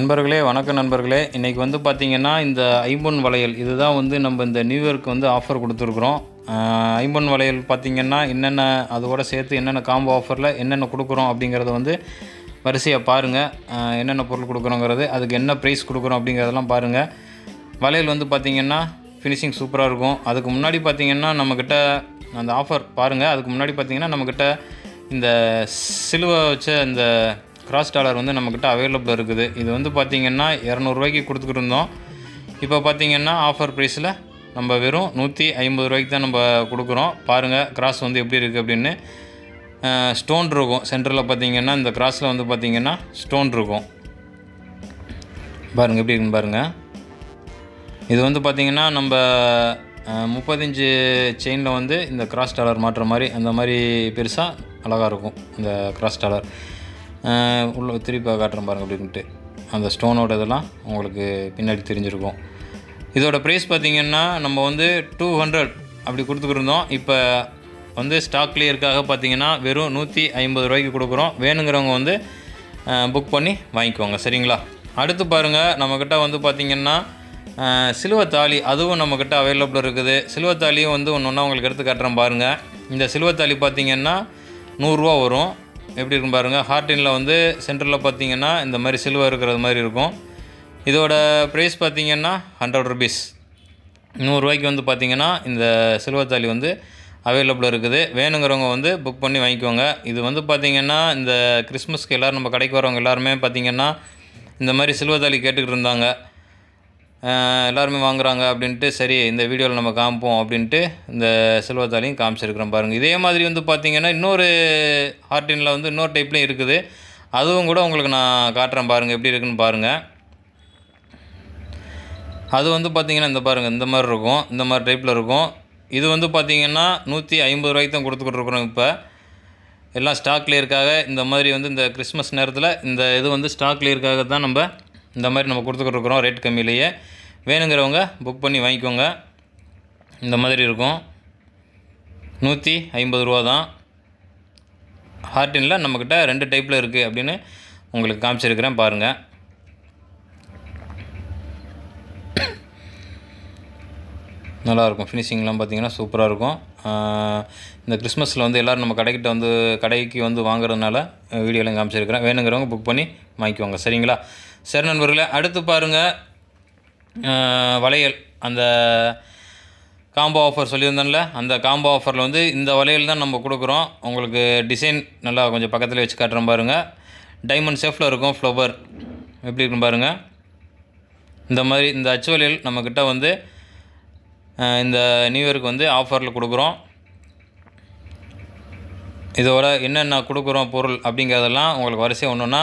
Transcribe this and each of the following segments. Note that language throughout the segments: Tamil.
நண்பர்களே வணக்கம் நண்பர்களே இன்றைக்கி வந்து பார்த்திங்கன்னா இந்த ஐம்பொன் வளையல் இதுதான் வந்து நம்ம இந்த நியூ இயர்க்கு வந்து ஆஃபர் கொடுத்துருக்குறோம் ஐம்பொன் வளையல் பார்த்திங்கன்னா என்னென்ன அதோட சேர்த்து என்னென்ன காம்போ ஆஃபரில் என்னென்ன கொடுக்குறோம் அப்படிங்கிறத வந்து வரிசையாக பாருங்கள் என்னென்ன பொருள் கொடுக்குறோங்கிறது அதுக்கு என்ன ப்ரைஸ் கொடுக்குறோம் அப்படிங்கிறதெல்லாம் பாருங்கள் வளையல் வந்து பார்த்திங்கன்னா ஃபினிஷிங் சூப்பராக இருக்கும் அதுக்கு முன்னாடி பார்த்திங்கன்னா நம்மக்கிட்ட அந்த ஆஃபர் பாருங்கள் அதுக்கு முன்னாடி பார்த்திங்கன்னா நம்மக்கிட்ட இந்த சிலுவை வச்ச இந்த கிராஸ் டாலர் வந்து நம்மக்கிட்ட அவைலபிள் இருக்குது இது வந்து பார்த்திங்கன்னா இரநூறுவாய்க்கு கொடுத்துட்டு இருந்தோம் இப்போ பார்த்திங்கன்னா ஆஃபர் ப்ரைஸில் நம்ம வெறும் நூற்றி ஐம்பது ரூபாய்க்கு தான் நம்ம கொடுக்குறோம் பாருங்கள் கிராஸ் வந்து எப்படி இருக்குது அப்படின்னு ஸ்டோன் இருக்கும் சென்டரில் பார்த்திங்கன்னா இந்த கிராஸில் வந்து பார்த்திங்கன்னா ஸ்டோன் இருக்கும் பாருங்கள் எப்படி இருக்குன்னு பாருங்கள் இது வந்து பார்த்திங்கன்னா நம்ம முப்பத்தஞ்சு செயினில் வந்து இந்த கிராஸ் டாலர் மாற்றுற மாதிரி அந்த மாதிரி பெருசாக அழகாக இருக்கும் இந்த கிராஸ் டாலர் உள்ள திருப்பி காட்டுறேன் பாருங்க அப்படின்ட்டு அந்த ஸ்டோனோட இதெல்லாம் உங்களுக்கு பின்னாடி தெரிஞ்சிருக்கும் இதோட ப்ரைஸ் பார்த்திங்கன்னா நம்ம வந்து டூ ஹண்ட்ரட் அப்படி கொடுத்துக்கிருந்தோம் இப்போ வந்து ஸ்டாக் கிளியருக்காக பார்த்தீங்கன்னா வெறும் நூற்றி ஐம்பது ரூபாய்க்கு கொடுக்குறோம் வேணுங்கிறவங்க வந்து புக் பண்ணி வாங்கிக்கோங்க சரிங்களா அடுத்து பாருங்கள் நம்மக்கிட்ட வந்து பார்த்திங்கன்னா சிலுவத்தாளி அதுவும் நம்மக்கிட்ட அவைலபிள் இருக்குது சிலுவத்தாலியும் வந்து ஒன்று ஒன்றா உங்களுக்கு எடுத்து காட்டுறேன் பாருங்கள் இந்த சிலுவத்தாலி பார்த்திங்கன்னா நூறுரூவா வரும் எப்படி இருக்கும் பாருங்கள் ஹார்டினில் வந்து சென்டரில் பார்த்தீங்கன்னா இந்த மாதிரி சில்வர் இருக்கிறது மாதிரி இருக்கும் இதோட ப்ரைஸ் பார்த்திங்கன்னா ஹண்ட்ரட் ருபீஸ் நூறுரூவாய்க்கு வந்து பார்த்திங்கன்னா இந்த சில்வர் தாலி வந்து அவைலபிள் இருக்குது வேணுங்கிறவங்க வந்து புக் பண்ணி வாங்கிக்கோங்க இது வந்து பார்த்திங்கன்னா இந்த கிறிஸ்மஸ்க்கு எல்லோரும் நம்ம கடைக்கு வரவங்க எல்லாருமே பார்த்திங்கன்னா இந்த மாதிரி சில்வர் தாலி கேட்டுக்கிட்டு இருந்தாங்க எல்லாருமே வாங்குகிறாங்க அப்படின்ட்டு சரி இந்த வீடியோவில் நம்ம காமிப்போம் அப்படின்ட்டு இந்த செல்வத்தாலையும் காமிச்சிருக்கிறோம் பாருங்கள் இதே மாதிரி வந்து பார்த்திங்கன்னா இன்னொரு ஹார்டினில் வந்து இன்னொரு டைப்லையும் இருக்குது அதுவும் கூட உங்களுக்கு நான் காட்டுறேன் பாருங்கள் எப்படி இருக்குன்னு பாருங்கள் அது வந்து பார்த்திங்கன்னா இந்த பாருங்கள் இந்த மாதிரி இருக்கும் இந்த மாதிரி டைப்பில் இருக்கும் இது வந்து பார்த்திங்கன்னா நூற்றி ஐம்பது ரூபாய்க்கு தான் கொடுத்துக்கிட்டு இருக்கிறோம் இப்போ எல்லாம் ஸ்டாக்லேயே இருக்காக இந்த மாதிரி வந்து இந்த கிறிஸ்மஸ் நேரத்தில் இந்த இது வந்து ஸ்டாக்லேயே இருக்காக தான் நம்ம இந்த மாதிரி நம்ம கொடுத்துக்கிட்டு இருக்கிறோம் ரேட் கம்மியிலேயே வேணுங்கிறவங்க புக் பண்ணி வாங்கிக்கோங்க இந்த மாதிரி இருக்கும் நூற்றி ஐம்பது ரூபா தான் ஹார்டினில் நம்மக்கிட்ட ரெண்டு டைப்பில் இருக்குது அப்படின்னு உங்களுக்கு காமிச்சிருக்கிறேன் பாருங்கள் நல்லாயிருக்கும் ஃபினிஷிங்லாம் பார்த்திங்கன்னா சூப்பராக இருக்கும் இந்த கிறிஸ்மஸில் வந்து எல்லோரும் நம்ம கடைக்கிட்ட வந்து கடைக்கு வந்து வாங்குறதுனால வீடியோலாம் காமிச்சிருக்கிறேன் வேணுங்கிறவங்க புக் பண்ணி வாங்கிக்குவாங்க சரிங்களா சரி நண்பர்களே அடுத்து பாருங்கள் வளையல் அந்த காம்போ ஆஃபர் சொல்லியிருந்தேன்ல அந்த காம்போ ஆஃபரில் வந்து இந்த வளையல் தான் நம்ம கொடுக்குறோம் உங்களுக்கு டிசைன் நல்லா கொஞ்சம் பக்கத்தில் வச்சு காட்டுறோம் பாருங்கள் டைமண்ட் ஷேஃபில் இருக்கும் ஃப்ளவர் எப்படி இருக்கும் பாருங்கள் இந்த மாதிரி இந்த அச்சு வளையல் நம்மக்கிட்ட வந்து இந்த நியூ இயருக்கு வந்து ஆஃபரில் கொடுக்குறோம் இதோட என்னென்ன கொடுக்குறோம் பொருள் அப்படிங்கிறதெல்லாம் உங்களுக்கு வரிசை ஒன்றுன்னா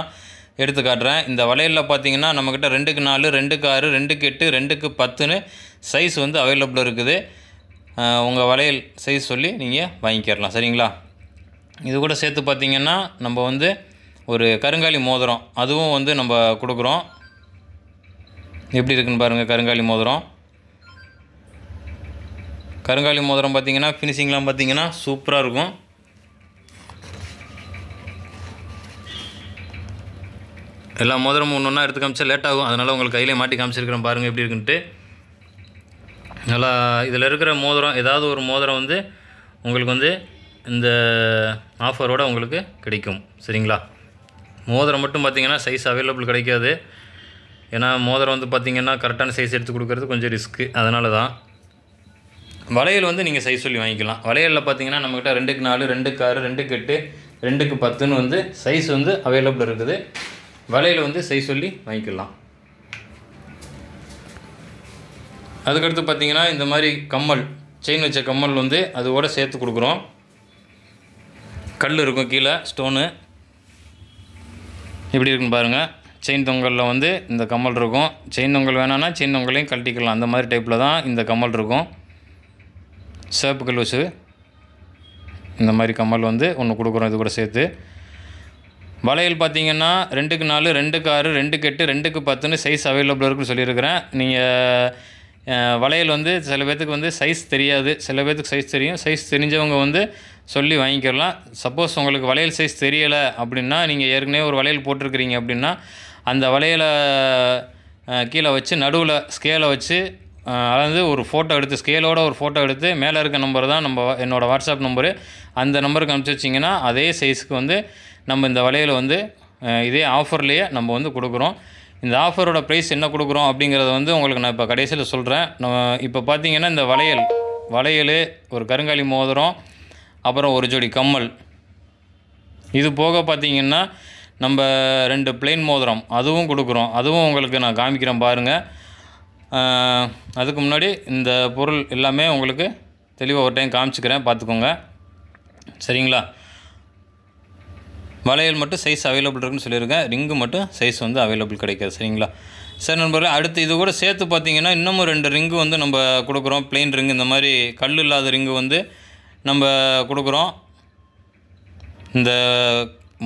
எடுத்து காட்டுறேன் இந்த வளையலில் பார்த்தீங்கன்னா நம்மக்கிட்ட ரெண்டுக்கு நாலு ரெண்டுக்கு ஆறு ரெண்டுக்கு எட்டு ரெண்டுக்கு பத்துன்னு சைஸ் வந்து அவைலபிள் இருக்குது உங்கள் வளையல் சைஸ் சொல்லி நீங்கள் வாங்கிக்கிறலாம் சரிங்களா இது கூட சேர்த்து பார்த்திங்கன்னா நம்ம வந்து ஒரு கருங்காலி மோதிரம் அதுவும் வந்து நம்ம கொடுக்குறோம் எப்படி இருக்குன்னு பாருங்கள் கருங்காலி மோதிரம் கருங்காலி மோதிரம் பார்த்திங்கன்னா ஃபினிஷிங்லாம் பார்த்திங்கன்னா சூப்பராக இருக்கும் எல்லா மோதிரமும் ஒன்று ஒன்றா எடுத்து காமிச்சா லேட் ஆகும் அதனால் உங்களுக்கு கையிலே மாட்டி காமிச்சிருக்கிறேன் பாருங்கள் எப்படி இருக்குன்ட்டு நல்லா இதில் இருக்கிற மோதிரம் ஏதாவது ஒரு மோதிரம் வந்து உங்களுக்கு வந்து இந்த ஆஃபரோடு உங்களுக்கு கிடைக்கும் சரிங்களா மோதிரம் மட்டும் பார்த்திங்கன்னா சைஸ் அவைலபிள் கிடைக்காது ஏன்னா மோதிரம் வந்து பார்த்திங்கன்னா கரெக்டான சைஸ் எடுத்து கொடுக்குறது கொஞ்சம் ரிஸ்க்கு அதனால தான் வளையல் வந்து நீங்கள் சைஸ் சொல்லி வாங்கிக்கலாம் வளையலில் பார்த்தீங்கன்னா நம்மக்கிட்ட ரெண்டுக்கு நாலு ரெண்டுக்கு ஆறு ரெண்டுக்கு எட்டு ரெண்டுக்கு பத்துன்னு வந்து சைஸ் வந்து அவைலபிள் இருக்குது வலையில் வந்து செய் சொல்லி வாங்கிக்கலாம் அதுக்கடுத்து பார்த்தீங்கன்னா இந்த மாதிரி கம்மல் செயின் வச்ச கம்மல் வந்து அதோட சேர்த்து கொடுக்குறோம் கல் இருக்கும் கீழே ஸ்டோனு எப்படி இருக்குன்னு பாருங்கள் செயின் தொங்கலில் வந்து இந்த கம்மல் இருக்கும் செயின் தொங்கல் வேணான்னா செயின் தொங்கலையும் கழட்டிக்கலாம் அந்த மாதிரி டைப்பில் தான் இந்த கம்மல் இருக்கும் சேப்பு கல் வச்சு இந்த மாதிரி கம்மல் வந்து ஒன்று கொடுக்குறோம் இது கூட சேர்த்து வளையல் பார்த்தீங்கன்னா ரெண்டுக்கு நாலு ரெண்டுக்கு ஆறு ரெண்டுக்கு எட்டு ரெண்டுக்கு பத்துன்னு சைஸ் அவைலபிள் இருக்குன்னு சொல்லியிருக்கிறேன் நீங்கள் வளையல் வந்து சில பேர்த்துக்கு வந்து சைஸ் தெரியாது சில பேர்த்துக்கு சைஸ் தெரியும் சைஸ் தெரிஞ்சவங்க வந்து சொல்லி வாங்கிக்கிறலாம் சப்போஸ் உங்களுக்கு வளையல் சைஸ் தெரியலை அப்படின்னா நீங்கள் ஏற்கனவே ஒரு வளையல் போட்டிருக்கிறீங்க அப்படின்னா அந்த வளையலை கீழே வச்சு நடுவில் ஸ்கேலை வச்சு அதாவது ஒரு ஃபோட்டோ எடுத்து ஸ்கேலோட ஒரு ஃபோட்டோ எடுத்து மேலே இருக்க நம்பர் தான் நம்ம என்னோடய வாட்ஸ்அப் நம்பரு அந்த நம்பருக்கு அனுப்பிச்சி வச்சிங்கன்னா அதே சைஸுக்கு வந்து நம்ம இந்த வலையில் வந்து இதே ஆஃபர்லேயே நம்ம வந்து கொடுக்குறோம் இந்த ஆஃபரோட ப்ரைஸ் என்ன கொடுக்குறோம் அப்படிங்கிறத வந்து உங்களுக்கு நான் இப்போ கடைசியில் சொல்கிறேன் நம்ம இப்போ பார்த்தீங்கன்னா இந்த வளையல் வளையல் ஒரு கருங்காலி மோதிரம் அப்புறம் ஒரு ஜோடி கம்மல் இது போக பார்த்திங்கன்னா நம்ம ரெண்டு பிளெயின் மோதிரம் அதுவும் கொடுக்குறோம் அதுவும் உங்களுக்கு நான் காமிக்கிறேன் பாருங்கள் அதுக்கு முன்னாடி இந்த பொருள் எல்லாமே உங்களுக்கு தெளிவாக ஒரு டைம் காமிச்சிக்கிறேன் பார்த்துக்கோங்க சரிங்களா வளையல் மட்டும் சைஸ் அவைலபிள் இருக்குன்னு சொல்லியிருக்கேன் ரிங்கு மட்டும் சைஸ் வந்து அவைலபிள் கிடைக்காது சரிங்களா சரி நண்பர்களே அடுத்து இது கூட சேர்த்து பார்த்தீங்கன்னா இன்னமும் ரெண்டு ரிங்கு வந்து நம்ம கொடுக்குறோம் பிளெயின் ரிங்கு இந்த மாதிரி கல் இல்லாத ரிங்கு வந்து நம்ம கொடுக்குறோம் இந்த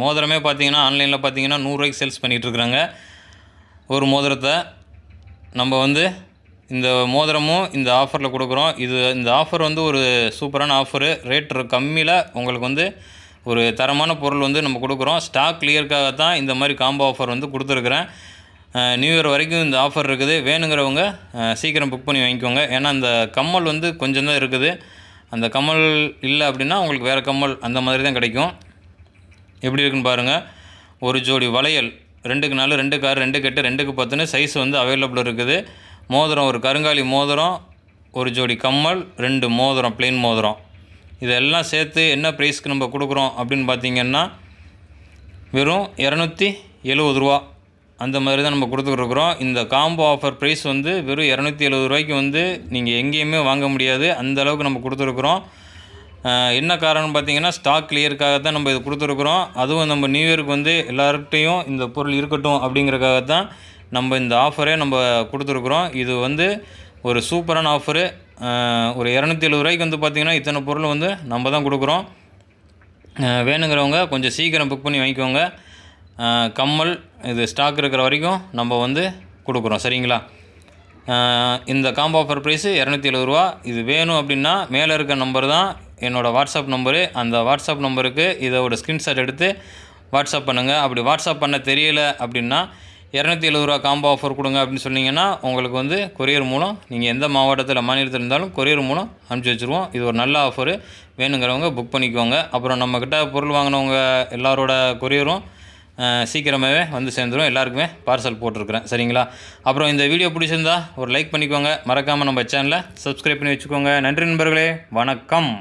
மோதிரமே பார்த்தீங்கன்னா ஆன்லைனில் பார்த்தீங்கன்னா நூறுரூவாய்க்கு சேல்ஸ் பண்ணிகிட்ருக்குறாங்க ஒரு மோதிரத்தை நம்ம வந்து இந்த மோதிரமும் இந்த ஆஃபரில் கொடுக்குறோம் இது இந்த ஆஃபர் வந்து ஒரு சூப்பரான ஆஃபரு ரேட் கம்மியில் உங்களுக்கு வந்து ஒரு தரமான பொருள் வந்து நம்ம கொடுக்குறோம் ஸ்டாக் கிளியருக்காக தான் இந்த மாதிரி காம்போ ஆஃபர் வந்து கொடுத்துருக்குறேன் நியூ இயர் வரைக்கும் இந்த ஆஃபர் இருக்குது வேணுங்கிறவங்க சீக்கிரம் புக் பண்ணி வாங்கிக்கோங்க ஏன்னா அந்த கம்மல் வந்து கொஞ்சம் தான் இருக்குது அந்த கம்மல் இல்லை அப்படின்னா உங்களுக்கு வேறு கம்மல் அந்த மாதிரி தான் கிடைக்கும் எப்படி இருக்குன்னு பாருங்கள் ஒரு ஜோடி வளையல் ரெண்டுக்கு நாலு ரெண்டு கார் ரெண்டு கெட்டு ரெண்டுக்கு பத்துன்னு சைஸ் வந்து அவைலபிள் இருக்குது மோதிரம் ஒரு கருங்காலி மோதிரம் ஒரு ஜோடி கம்மல் ரெண்டு மோதிரம் பிளெயின் மோதிரம் இதெல்லாம் சேர்த்து என்ன ப்ரைஸ்க்கு நம்ம கொடுக்குறோம் அப்படின்னு பார்த்திங்கன்னா வெறும் இரநூத்தி எழுபது ரூபா அந்த மாதிரி தான் நம்ம கொடுத்துட்ருக்குறோம் இந்த காம்போ ஆஃபர் ப்ரைஸ் வந்து வெறும் இரநூத்தி எழுபது ரூபாய்க்கு வந்து நீங்கள் எங்கேயுமே வாங்க முடியாது அந்த அளவுக்கு நம்ம கொடுத்துருக்குறோம் என்ன காரணம் பார்த்தீங்கன்னா ஸ்டாக் கிளியருக்காக தான் நம்ம இது கொடுத்துருக்குறோம் அதுவும் நம்ம நியூ இயருக்கு வந்து எல்லார்கிட்டையும் இந்த பொருள் இருக்கட்டும் அப்படிங்கிறக்காக தான் நம்ம இந்த ஆஃபரே நம்ம கொடுத்துருக்குறோம் இது வந்து ஒரு சூப்பரான ஆஃபரு ஒரு இரநூத்தி எழுபது ரூபாய்க்கு வந்து பார்த்திங்கன்னா இத்தனை பொருள் வந்து நம்ம தான் கொடுக்குறோம் வேணுங்கிறவங்க கொஞ்சம் சீக்கிரம் புக் பண்ணி வாங்கிக்கோங்க கம்மல் இது ஸ்டாக் இருக்கிற வரைக்கும் நம்ம வந்து கொடுக்குறோம் சரிங்களா இந்த காம்போ ஆஃபர் ப்ரைஸு இரநூத்தி எழுபது ரூபா இது வேணும் அப்படின்னா மேலே இருக்க நம்பர் தான் என்னோடய வாட்ஸ்அப் நம்பரு அந்த வாட்ஸ்அப் நம்பருக்கு இதோட ஸ்க்ரீன்ஷாட் எடுத்து வாட்ஸ்அப் பண்ணுங்கள் அப்படி வாட்ஸ்அப் பண்ண தெரியலை அப்படின்னா இரநூத்தி எழுபது ரூபா காம்போ ஆஃபர் கொடுங்க அப்படின்னு சொன்னீங்கன்னா உங்களுக்கு வந்து கொரியர் மூலம் நீங்கள் எந்த மாவட்டத்தில் மாநிலத்தில் இருந்தாலும் கொரியர் மூலம் அனுப்பிச்சி வச்சுருவோம் இது ஒரு நல்ல ஆஃபரு வேணுங்கிறவங்க புக் பண்ணிக்குவாங்க அப்புறம் நம்மக்கிட்ட பொருள் வாங்கினவங்க எல்லாரோட கொரியரும் சீக்கிரமாகவே வந்து சேர்ந்துடும் எல்லாருக்குமே பார்சல் போட்டிருக்கிறேன் சரிங்களா அப்புறம் இந்த வீடியோ பிடிச்சிருந்தா ஒரு லைக் பண்ணிக்கோங்க மறக்காமல் நம்ம சேனலை சப்ஸ்கிரைப் பண்ணி வச்சுக்கோங்க நன்றி நண்பர்களே வணக்கம்